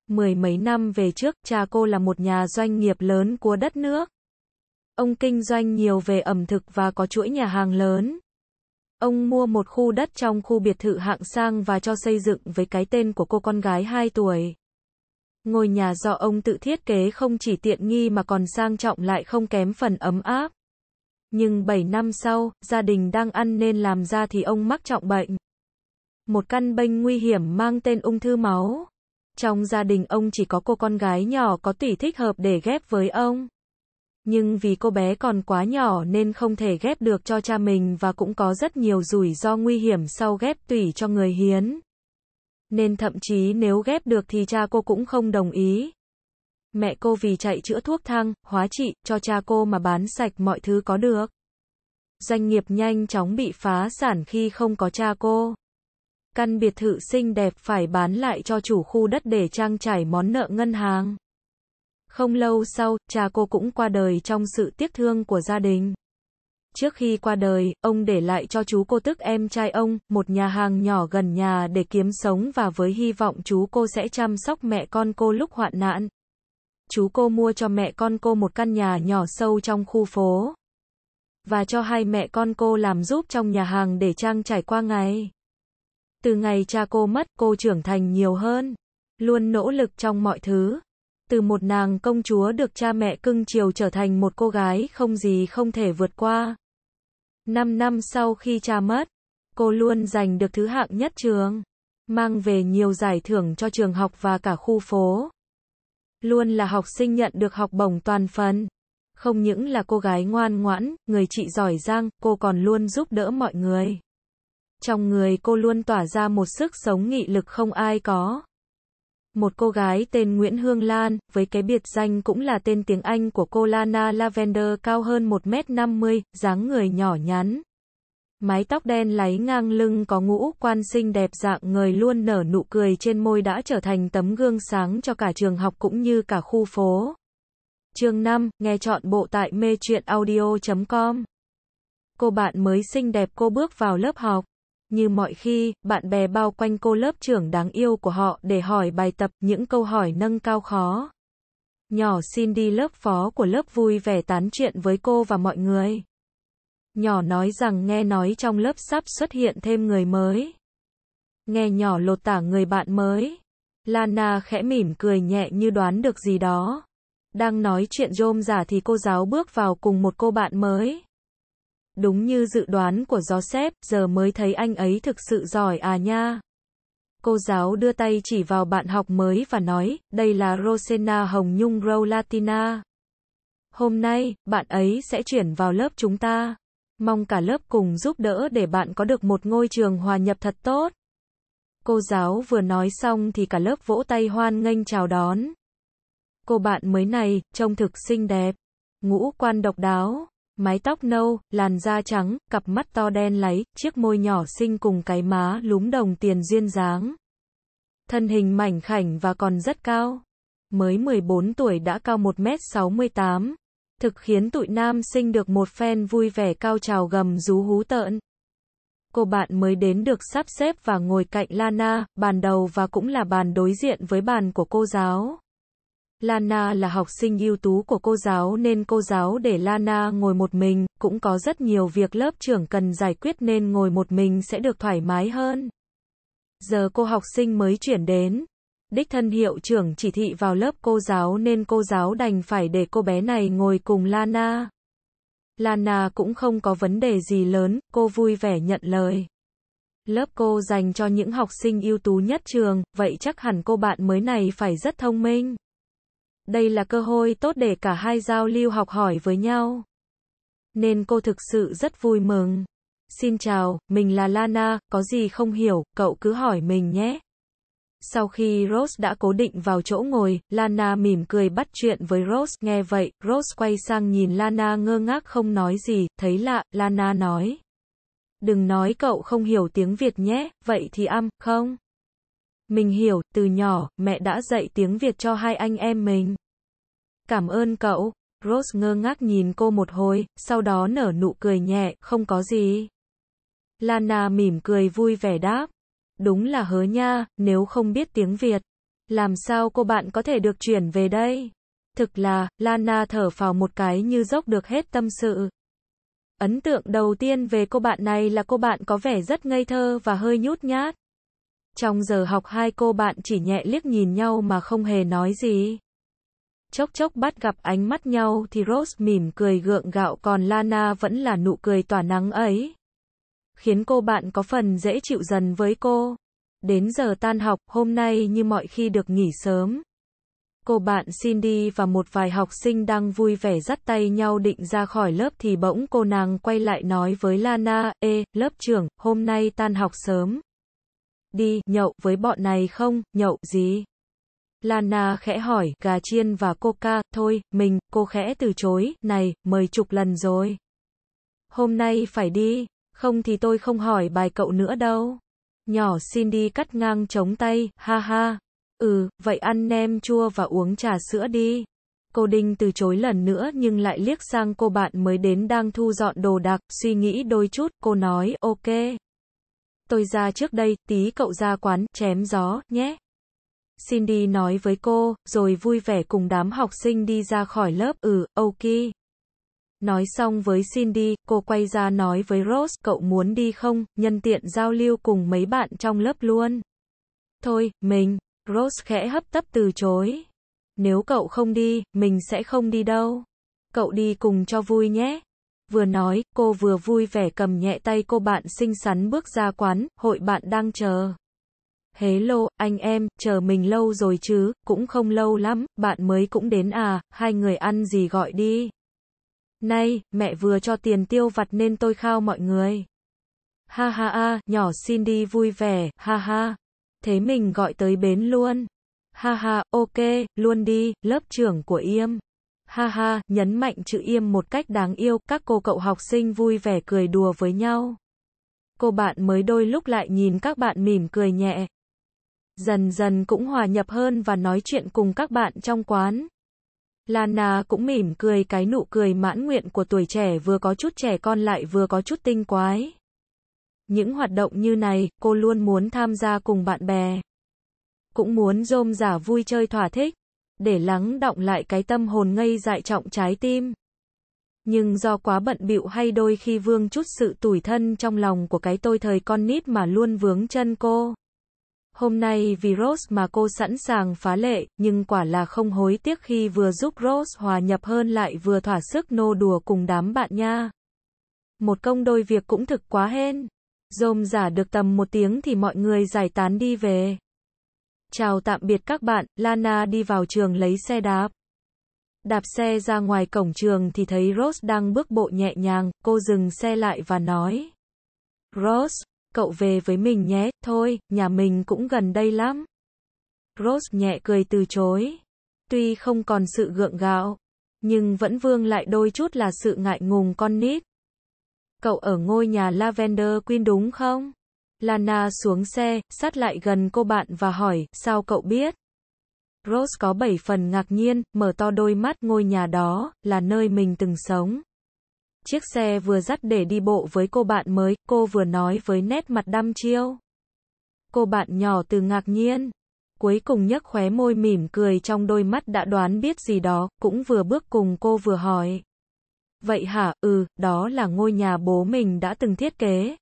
Mười mấy năm về trước, cha cô là một nhà doanh nghiệp lớn của đất nước. Ông kinh doanh nhiều về ẩm thực và có chuỗi nhà hàng lớn. Ông mua một khu đất trong khu biệt thự hạng sang và cho xây dựng với cái tên của cô con gái 2 tuổi. Ngôi nhà do ông tự thiết kế không chỉ tiện nghi mà còn sang trọng lại không kém phần ấm áp. Nhưng 7 năm sau, gia đình đang ăn nên làm ra thì ông mắc trọng bệnh. Một căn bệnh nguy hiểm mang tên ung thư máu. Trong gia đình ông chỉ có cô con gái nhỏ có tỷ thích hợp để ghép với ông nhưng vì cô bé còn quá nhỏ nên không thể ghép được cho cha mình và cũng có rất nhiều rủi ro nguy hiểm sau ghép tủy cho người hiến. Nên thậm chí nếu ghép được thì cha cô cũng không đồng ý. Mẹ cô vì chạy chữa thuốc thang, hóa trị, cho cha cô mà bán sạch mọi thứ có được. Doanh nghiệp nhanh chóng bị phá sản khi không có cha cô. Căn biệt thự xinh đẹp phải bán lại cho chủ khu đất để trang trải món nợ ngân hàng. Không lâu sau, cha cô cũng qua đời trong sự tiếc thương của gia đình. Trước khi qua đời, ông để lại cho chú cô tức em trai ông, một nhà hàng nhỏ gần nhà để kiếm sống và với hy vọng chú cô sẽ chăm sóc mẹ con cô lúc hoạn nạn. Chú cô mua cho mẹ con cô một căn nhà nhỏ sâu trong khu phố. Và cho hai mẹ con cô làm giúp trong nhà hàng để trang trải qua ngày. Từ ngày cha cô mất, cô trưởng thành nhiều hơn. Luôn nỗ lực trong mọi thứ từ một nàng công chúa được cha mẹ cưng chiều trở thành một cô gái không gì không thể vượt qua. Năm năm sau khi cha mất, cô luôn giành được thứ hạng nhất trường, mang về nhiều giải thưởng cho trường học và cả khu phố. Luôn là học sinh nhận được học bổng toàn phần. Không những là cô gái ngoan ngoãn, người chị giỏi giang, cô còn luôn giúp đỡ mọi người. Trong người cô luôn tỏa ra một sức sống nghị lực không ai có một cô gái tên Nguyễn Hương Lan, với cái biệt danh cũng là tên tiếng Anh của cô Lana Lavender cao hơn 1m50, dáng người nhỏ nhắn. Mái tóc đen láy ngang lưng có ngũ quan xinh đẹp dạng người luôn nở nụ cười trên môi đã trở thành tấm gương sáng cho cả trường học cũng như cả khu phố. Chương 5, nghe chọn bộ tại mê audio.com Cô bạn mới xinh đẹp cô bước vào lớp học. Như mọi khi, bạn bè bao quanh cô lớp trưởng đáng yêu của họ để hỏi bài tập những câu hỏi nâng cao khó. Nhỏ xin đi lớp phó của lớp vui vẻ tán chuyện với cô và mọi người. Nhỏ nói rằng nghe nói trong lớp sắp xuất hiện thêm người mới. Nghe nhỏ lột tả người bạn mới. Lana khẽ mỉm cười nhẹ như đoán được gì đó. Đang nói chuyện rôm giả thì cô giáo bước vào cùng một cô bạn mới. Đúng như dự đoán của Joseph, giờ mới thấy anh ấy thực sự giỏi à nha. Cô giáo đưa tay chỉ vào bạn học mới và nói, đây là Rosena Hồng Nhung Râu Latina. Hôm nay, bạn ấy sẽ chuyển vào lớp chúng ta. Mong cả lớp cùng giúp đỡ để bạn có được một ngôi trường hòa nhập thật tốt. Cô giáo vừa nói xong thì cả lớp vỗ tay hoan nghênh chào đón. Cô bạn mới này, trông thực xinh đẹp, ngũ quan độc đáo mái tóc nâu, làn da trắng, cặp mắt to đen láy, chiếc môi nhỏ xinh cùng cái má lúm đồng tiền duyên dáng. Thân hình mảnh khảnh và còn rất cao. Mới 14 tuổi đã cao 1m68. Thực khiến tụi nam sinh được một phen vui vẻ cao trào gầm rú hú tợn. Cô bạn mới đến được sắp xếp và ngồi cạnh Lana, bàn đầu và cũng là bàn đối diện với bàn của cô giáo. Lana là học sinh ưu tú của cô giáo nên cô giáo để Lana ngồi một mình, cũng có rất nhiều việc lớp trưởng cần giải quyết nên ngồi một mình sẽ được thoải mái hơn. Giờ cô học sinh mới chuyển đến. Đích thân hiệu trưởng chỉ thị vào lớp cô giáo nên cô giáo đành phải để cô bé này ngồi cùng Lana. Lana cũng không có vấn đề gì lớn, cô vui vẻ nhận lời. Lớp cô dành cho những học sinh ưu tú nhất trường, vậy chắc hẳn cô bạn mới này phải rất thông minh đây là cơ hội tốt để cả hai giao lưu học hỏi với nhau. Nên cô thực sự rất vui mừng. Xin chào, mình là Lana, có gì không hiểu, cậu cứ hỏi mình nhé. Sau khi Rose đã cố định vào chỗ ngồi, Lana mỉm cười bắt chuyện với Rose. Nghe vậy, Rose quay sang nhìn Lana ngơ ngác không nói gì, thấy lạ, Lana nói. Đừng nói cậu không hiểu tiếng Việt nhé, vậy thì âm, không? Mình hiểu, từ nhỏ, mẹ đã dạy tiếng Việt cho hai anh em mình. Cảm ơn cậu. Rose ngơ ngác nhìn cô một hồi, sau đó nở nụ cười nhẹ, không có gì. Lana mỉm cười vui vẻ đáp. Đúng là hớ nha, nếu không biết tiếng Việt. Làm sao cô bạn có thể được chuyển về đây? Thực là, Lana thở phào một cái như dốc được hết tâm sự. Ấn tượng đầu tiên về cô bạn này là cô bạn có vẻ rất ngây thơ và hơi nhút nhát. Trong giờ học hai cô bạn chỉ nhẹ liếc nhìn nhau mà không hề nói gì. Chốc chốc bắt gặp ánh mắt nhau thì Rose mỉm cười gượng gạo còn Lana vẫn là nụ cười tỏa nắng ấy. Khiến cô bạn có phần dễ chịu dần với cô. Đến giờ tan học, hôm nay như mọi khi được nghỉ sớm. Cô bạn Cindy và một vài học sinh đang vui vẻ dắt tay nhau định ra khỏi lớp thì bỗng cô nàng quay lại nói với Lana, Ê, lớp trưởng, hôm nay tan học sớm. Đi, nhậu với bọn này không, nhậu gì? Lana khẽ hỏi, gà chiên và coca, thôi, mình, cô khẽ từ chối, này, mời chục lần rồi. Hôm nay phải đi, không thì tôi không hỏi bài cậu nữa đâu. Nhỏ Cindy cắt ngang chống tay, ha ha. Ừ, vậy ăn nem chua và uống trà sữa đi. Cô Đinh từ chối lần nữa nhưng lại liếc sang cô bạn mới đến đang thu dọn đồ đạc, suy nghĩ đôi chút, cô nói, ok. Tôi ra trước đây, tí cậu ra quán, chém gió, nhé. Cindy nói với cô, rồi vui vẻ cùng đám học sinh đi ra khỏi lớp. Ừ, ok. Nói xong với Cindy, cô quay ra nói với Rose, cậu muốn đi không, nhân tiện giao lưu cùng mấy bạn trong lớp luôn. Thôi, mình, Rose khẽ hấp tấp từ chối. Nếu cậu không đi, mình sẽ không đi đâu. Cậu đi cùng cho vui nhé. Vừa nói, cô vừa vui vẻ cầm nhẹ tay cô bạn xinh xắn bước ra quán, hội bạn đang chờ. Hello, anh em, chờ mình lâu rồi chứ, cũng không lâu lắm, bạn mới cũng đến à, hai người ăn gì gọi đi. Nay, mẹ vừa cho tiền tiêu vặt nên tôi khao mọi người. Ha ha ha, nhỏ đi vui vẻ, ha ha. Thế mình gọi tới bến luôn. Ha ha, ok, luôn đi, lớp trưởng của Yêm. Ha ha, nhấn mạnh chữ Yêm một cách đáng yêu, các cô cậu học sinh vui vẻ cười đùa với nhau. Cô bạn mới đôi lúc lại nhìn các bạn mỉm cười nhẹ dần dần cũng hòa nhập hơn và nói chuyện cùng các bạn trong quán. Lana cũng mỉm cười cái nụ cười mãn nguyện của tuổi trẻ vừa có chút trẻ con lại vừa có chút tinh quái. Những hoạt động như này, cô luôn muốn tham gia cùng bạn bè. Cũng muốn rôm giả vui chơi thỏa thích, để lắng động lại cái tâm hồn ngây dại trọng trái tim. Nhưng do quá bận bịu hay đôi khi vương chút sự tủi thân trong lòng của cái tôi thời con nít mà luôn vướng chân cô. Hôm nay vì Rose mà cô sẵn sàng phá lệ, nhưng quả là không hối tiếc khi vừa giúp Rose hòa nhập hơn lại vừa thỏa sức nô đùa cùng đám bạn nha. Một công đôi việc cũng thực quá hên. Rôm giả được tầm một tiếng thì mọi người giải tán đi về. Chào tạm biệt các bạn, Lana đi vào trường lấy xe đạp. Đạp xe ra ngoài cổng trường thì thấy Rose đang bước bộ nhẹ nhàng, cô dừng xe lại và nói. Rose, cậu về với mình nhé, thôi, nhà mình cũng gần đây lắm. Rose nhẹ cười từ chối. Tuy không còn sự gượng gạo, nhưng vẫn vương lại đôi chút là sự ngại ngùng con nít. Cậu ở ngôi nhà Lavender Queen đúng không? Lana xuống xe, sát lại gần cô bạn và hỏi, sao cậu biết? Rose có bảy phần ngạc nhiên, mở to đôi mắt ngôi nhà đó, là nơi mình từng sống. Chiếc xe vừa dắt để đi bộ với cô bạn mới, cô vừa nói với nét mặt đăm chiêu. Cô bạn nhỏ từ ngạc nhiên, cuối cùng nhấc khóe môi mỉm cười trong đôi mắt đã đoán biết gì đó, cũng vừa bước cùng cô vừa hỏi. Vậy hả, ừ, đó là ngôi nhà bố mình đã từng thiết kế.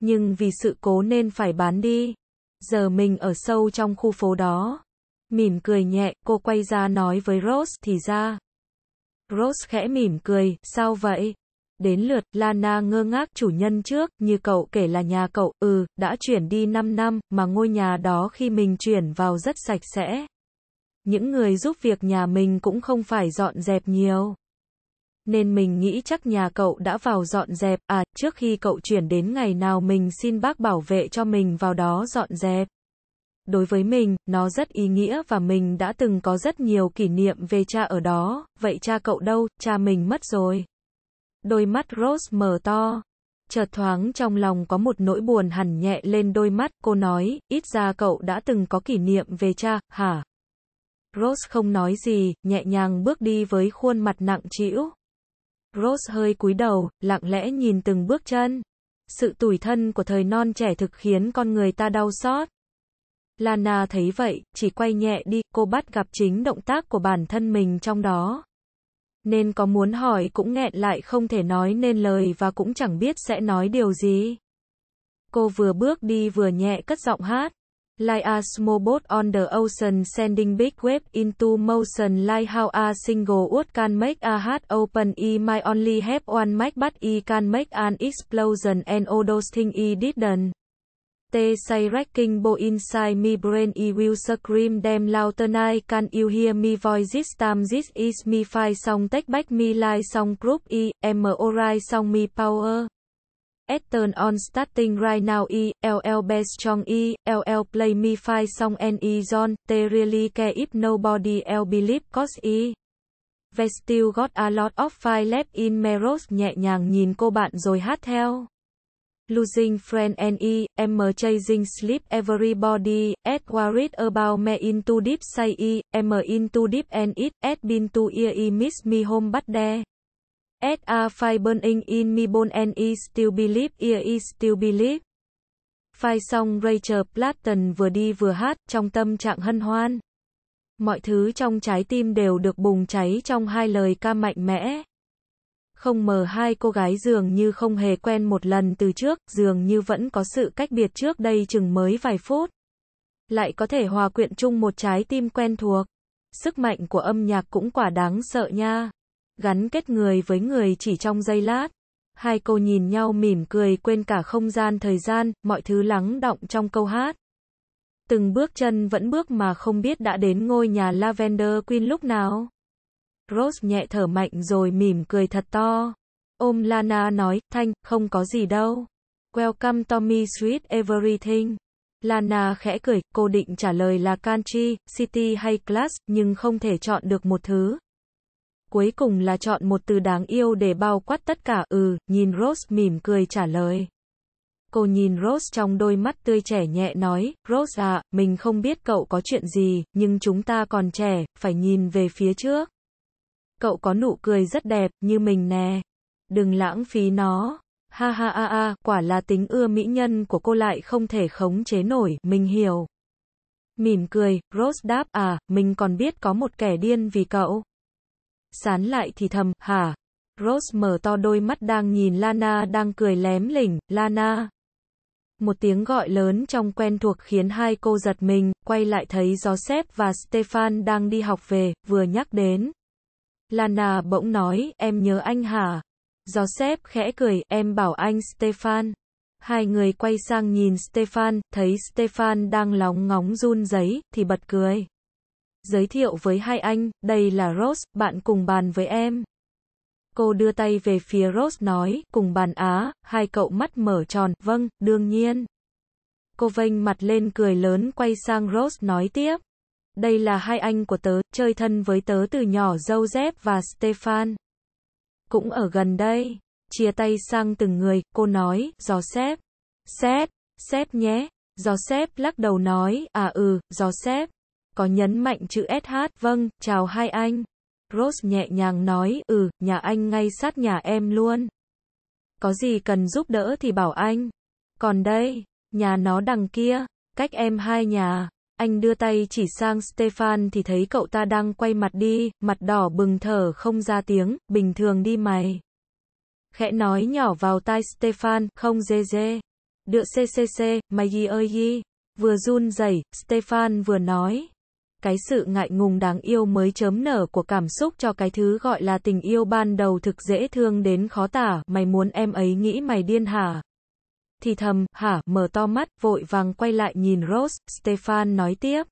Nhưng vì sự cố nên phải bán đi. Giờ mình ở sâu trong khu phố đó. Mỉm cười nhẹ, cô quay ra nói với Rose thì ra, Rose khẽ mỉm cười, sao vậy? Đến lượt, Lana ngơ ngác chủ nhân trước, như cậu kể là nhà cậu, ừ, đã chuyển đi 5 năm, mà ngôi nhà đó khi mình chuyển vào rất sạch sẽ. Những người giúp việc nhà mình cũng không phải dọn dẹp nhiều. Nên mình nghĩ chắc nhà cậu đã vào dọn dẹp, à, trước khi cậu chuyển đến ngày nào mình xin bác bảo vệ cho mình vào đó dọn dẹp. Đối với mình, nó rất ý nghĩa và mình đã từng có rất nhiều kỷ niệm về cha ở đó, vậy cha cậu đâu, cha mình mất rồi. Đôi mắt Rose mở to. Chợt thoáng trong lòng có một nỗi buồn hằn nhẹ lên đôi mắt, cô nói, ít ra cậu đã từng có kỷ niệm về cha, hả? Rose không nói gì, nhẹ nhàng bước đi với khuôn mặt nặng trĩu. Rose hơi cúi đầu, lặng lẽ nhìn từng bước chân. Sự tủi thân của thời non trẻ thực khiến con người ta đau xót. Lana thấy vậy, chỉ quay nhẹ đi, cô bắt gặp chính động tác của bản thân mình trong đó. Nên có muốn hỏi cũng nghẹn lại không thể nói nên lời và cũng chẳng biết sẽ nói điều gì. Cô vừa bước đi vừa nhẹ cất giọng hát. Like a small boat on the ocean sending big wave into motion like how a single wood can make a heart open e my only have one mic but e can make an explosion and all those things e didn't. T say wrecking bo inside me brain I will scream them loud tonight can you hear me voice this time this is me file song take back me lie song group I e, m alright song me power Turn on starting right now E, LL best strong E, LL play me five song and E John, T really care if nobody else believe cause E. Vestil got a lot of five left in Meros nhẹ nhàng nhìn cô bạn rồi hát theo. Losing friend and I, e, I'm chasing sleep everybody, as worried about me into deep say e, I'm into deep and it, as been too ear e miss me home but there. As a fire burning in me bone and I still believe ear e still believe. Phai xong Rachel Platten vừa đi vừa hát trong tâm trạng hân hoan. Mọi thứ trong trái tim đều được bùng cháy trong hai lời ca mạnh mẽ không mờ hai cô gái dường như không hề quen một lần từ trước, dường như vẫn có sự cách biệt trước đây chừng mới vài phút. Lại có thể hòa quyện chung một trái tim quen thuộc. Sức mạnh của âm nhạc cũng quả đáng sợ nha. Gắn kết người với người chỉ trong giây lát. Hai cô nhìn nhau mỉm cười quên cả không gian thời gian, mọi thứ lắng động trong câu hát. Từng bước chân vẫn bước mà không biết đã đến ngôi nhà Lavender Queen lúc nào. Rose nhẹ thở mạnh rồi mỉm cười thật to. Ôm Lana nói, Thanh, không có gì đâu. Welcome Tommy Sweet Everything. Lana khẽ cười, cô định trả lời là country, city hay class, nhưng không thể chọn được một thứ. Cuối cùng là chọn một từ đáng yêu để bao quát tất cả, ừ, nhìn Rose mỉm cười trả lời. Cô nhìn Rose trong đôi mắt tươi trẻ nhẹ nói, Rose à, mình không biết cậu có chuyện gì, nhưng chúng ta còn trẻ, phải nhìn về phía trước cậu có nụ cười rất đẹp, như mình nè. Đừng lãng phí nó. Ha ha ha ha, quả là tính ưa mỹ nhân của cô lại không thể khống chế nổi, mình hiểu. Mỉm cười, Rose đáp à, mình còn biết có một kẻ điên vì cậu. Sán lại thì thầm, hả? Rose mở to đôi mắt đang nhìn Lana đang cười lém lỉnh, Lana. Một tiếng gọi lớn trong quen thuộc khiến hai cô giật mình, quay lại thấy Joseph và Stefan đang đi học về, vừa nhắc đến. Lana bỗng nói, em nhớ anh hả? Joseph khẽ cười, em bảo anh Stefan. Hai người quay sang nhìn Stefan, thấy Stefan đang lóng ngóng run giấy, thì bật cười. Giới thiệu với hai anh, đây là Rose, bạn cùng bàn với em. Cô đưa tay về phía Rose nói, cùng bàn á, hai cậu mắt mở tròn, vâng, đương nhiên. Cô vênh mặt lên cười lớn quay sang Rose nói tiếp. Đây là hai anh của tớ, chơi thân với tớ từ nhỏ Joseph và Stefan. Cũng ở gần đây. Chia tay sang từng người, cô nói, gió xếp. Xét, xếp nhé. Gió xếp lắc đầu nói, à ừ, gió xếp. Có nhấn mạnh chữ SH, vâng, chào hai anh. Rose nhẹ nhàng nói, ừ, nhà anh ngay sát nhà em luôn. Có gì cần giúp đỡ thì bảo anh. Còn đây, nhà nó đằng kia, cách em hai nhà. Anh đưa tay chỉ sang Stefan thì thấy cậu ta đang quay mặt đi, mặt đỏ bừng thở không ra tiếng, bình thường đi mày. Khẽ nói nhỏ vào tai Stefan, không dê dê. Đựa ccc, mày ghi ơi ghi. Vừa run rẩy, Stefan vừa nói. Cái sự ngại ngùng đáng yêu mới chớm nở của cảm xúc cho cái thứ gọi là tình yêu ban đầu thực dễ thương đến khó tả, mày muốn em ấy nghĩ mày điên hả? thì thầm, hả, mở to mắt, vội vàng quay lại nhìn Rose, Stefan nói tiếp.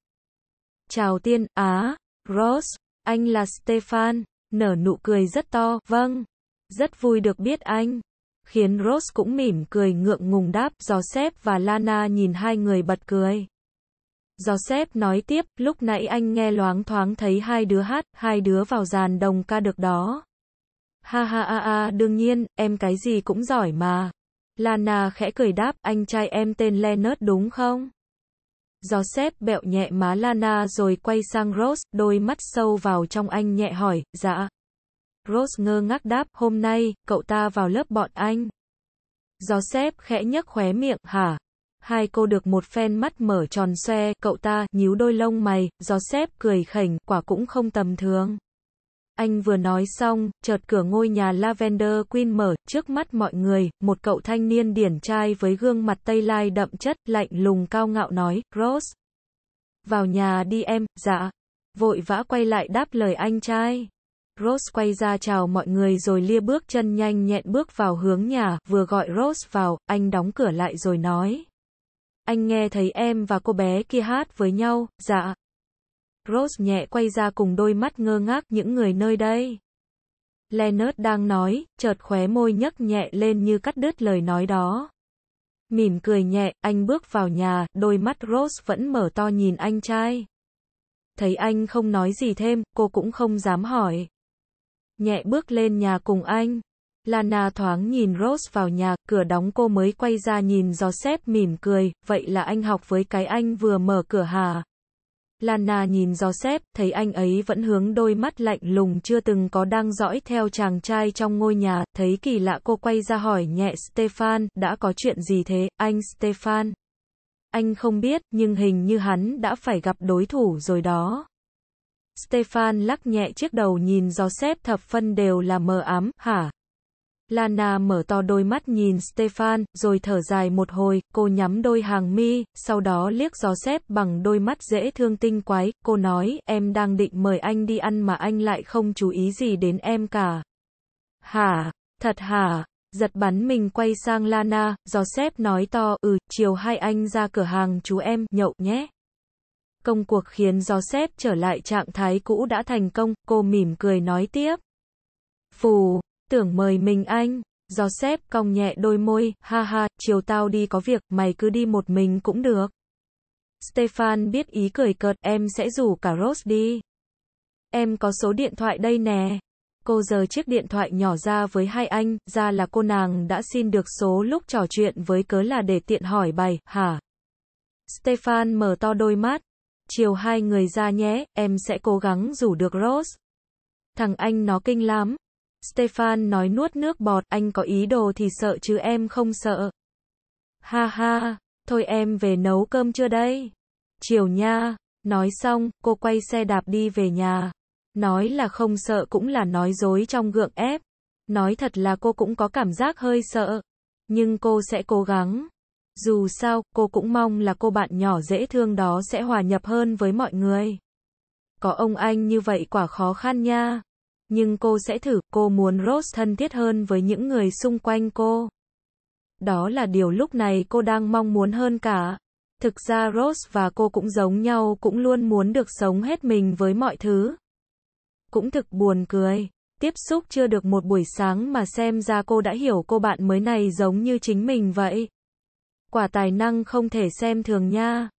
Chào tiên, á, Rose, anh là Stefan, nở nụ cười rất to, vâng, rất vui được biết anh. Khiến Rose cũng mỉm cười ngượng ngùng đáp, Joseph và Lana nhìn hai người bật cười. Joseph nói tiếp, lúc nãy anh nghe loáng thoáng thấy hai đứa hát, hai đứa vào dàn đồng ca được đó. Ha ha ha ha, đương nhiên, em cái gì cũng giỏi mà. Lana khẽ cười đáp, anh trai em tên Leonard đúng không? Joseph bẹo nhẹ má Lana rồi quay sang Rose, đôi mắt sâu vào trong anh nhẹ hỏi, dạ. Rose ngơ ngác đáp, hôm nay, cậu ta vào lớp bọn anh. Joseph khẽ nhấc khóe miệng, hả? Hai cô được một phen mắt mở tròn xoe, cậu ta, nhíu đôi lông mày, Joseph cười khỉnh, quả cũng không tầm thường. Anh vừa nói xong, chợt cửa ngôi nhà Lavender Queen mở, trước mắt mọi người, một cậu thanh niên điển trai với gương mặt tây lai đậm chất, lạnh lùng cao ngạo nói, Rose. Vào nhà đi em, dạ. Vội vã quay lại đáp lời anh trai. Rose quay ra chào mọi người rồi lia bước chân nhanh nhẹn bước vào hướng nhà, vừa gọi Rose vào, anh đóng cửa lại rồi nói. Anh nghe thấy em và cô bé kia hát với nhau, dạ, Rose nhẹ quay ra cùng đôi mắt ngơ ngác những người nơi đây. Leonard đang nói, chợt khóe môi nhấc nhẹ lên như cắt đứt lời nói đó. Mỉm cười nhẹ, anh bước vào nhà, đôi mắt Rose vẫn mở to nhìn anh trai. Thấy anh không nói gì thêm, cô cũng không dám hỏi. Nhẹ bước lên nhà cùng anh. Lana thoáng nhìn Rose vào nhà, cửa đóng cô mới quay ra nhìn xếp mỉm cười, vậy là anh học với cái anh vừa mở cửa hà. Lana nhìn Joseph, thấy anh ấy vẫn hướng đôi mắt lạnh lùng chưa từng có đang dõi theo chàng trai trong ngôi nhà, thấy kỳ lạ cô quay ra hỏi nhẹ Stefan, đã có chuyện gì thế, anh Stefan? Anh không biết, nhưng hình như hắn đã phải gặp đối thủ rồi đó. Stefan lắc nhẹ chiếc đầu nhìn Joseph thập phân đều là mờ ám, hả? Lana mở to đôi mắt nhìn Stefan, rồi thở dài một hồi, cô nhắm đôi hàng mi, sau đó liếc gió xếp bằng đôi mắt dễ thương tinh quái, cô nói, em đang định mời anh đi ăn mà anh lại không chú ý gì đến em cả. Hả, thật hả, giật bắn mình quay sang Lana, gió xếp nói to, ừ, chiều hai anh ra cửa hàng chú em, nhậu nhé. Công cuộc khiến gió xếp trở lại trạng thái cũ đã thành công, cô mỉm cười nói tiếp. Phù tưởng mời mình anh. Do xếp cong nhẹ đôi môi, ha ha, chiều tao đi có việc, mày cứ đi một mình cũng được. Stefan biết ý cười cợt, em sẽ rủ cả Rose đi. Em có số điện thoại đây nè. Cô giơ chiếc điện thoại nhỏ ra với hai anh, ra là cô nàng đã xin được số lúc trò chuyện với cớ là để tiện hỏi bài, hả? Stefan mở to đôi mắt. Chiều hai người ra nhé, em sẽ cố gắng rủ được Rose. Thằng anh nó kinh lắm, Stefan nói nuốt nước bọt, anh có ý đồ thì sợ chứ em không sợ. Ha ha, thôi em về nấu cơm chưa đây? Chiều nha, nói xong, cô quay xe đạp đi về nhà. Nói là không sợ cũng là nói dối trong gượng ép. Nói thật là cô cũng có cảm giác hơi sợ. Nhưng cô sẽ cố gắng. Dù sao, cô cũng mong là cô bạn nhỏ dễ thương đó sẽ hòa nhập hơn với mọi người. Có ông anh như vậy quả khó khăn nha nhưng cô sẽ thử, cô muốn Rose thân thiết hơn với những người xung quanh cô. Đó là điều lúc này cô đang mong muốn hơn cả. Thực ra Rose và cô cũng giống nhau, cũng luôn muốn được sống hết mình với mọi thứ. Cũng thực buồn cười. Tiếp xúc chưa được một buổi sáng mà xem ra cô đã hiểu cô bạn mới này giống như chính mình vậy. Quả tài năng không thể xem thường nha.